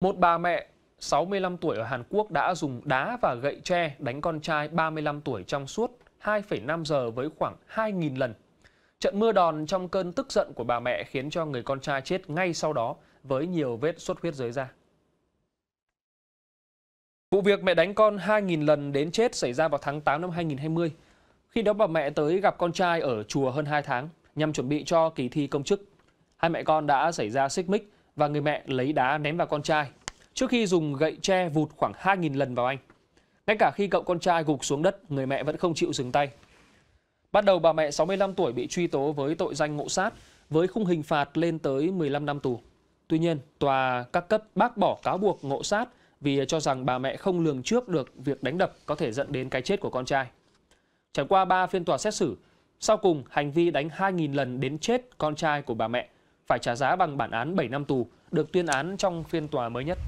Một bà mẹ 65 tuổi ở Hàn Quốc đã dùng đá và gậy tre đánh con trai 35 tuổi trong suốt 2,5 giờ với khoảng 2.000 lần. Trận mưa đòn trong cơn tức giận của bà mẹ khiến cho người con trai chết ngay sau đó với nhiều vết xuất huyết dưới da. Vụ việc mẹ đánh con 2.000 lần đến chết xảy ra vào tháng 8 năm 2020. Khi đó bà mẹ tới gặp con trai ở chùa hơn 2 tháng nhằm chuẩn bị cho kỳ thi công chức. Hai mẹ con đã xảy ra xích mích và người mẹ lấy đá ném vào con trai trước khi dùng gậy tre vụt khoảng 2.000 lần vào anh. Ngay cả khi cậu con trai gục xuống đất, người mẹ vẫn không chịu dừng tay. Bắt đầu bà mẹ 65 tuổi bị truy tố với tội danh ngộ sát với khung hình phạt lên tới 15 năm tù. Tuy nhiên, tòa các cấp bác bỏ cáo buộc ngộ sát vì cho rằng bà mẹ không lường trước được việc đánh đập có thể dẫn đến cái chết của con trai. Trải qua 3 phiên tòa xét xử, sau cùng hành vi đánh 2.000 lần đến chết con trai của bà mẹ phải trả giá bằng bản án 7 năm tù được tuyên án trong phiên tòa mới nhất.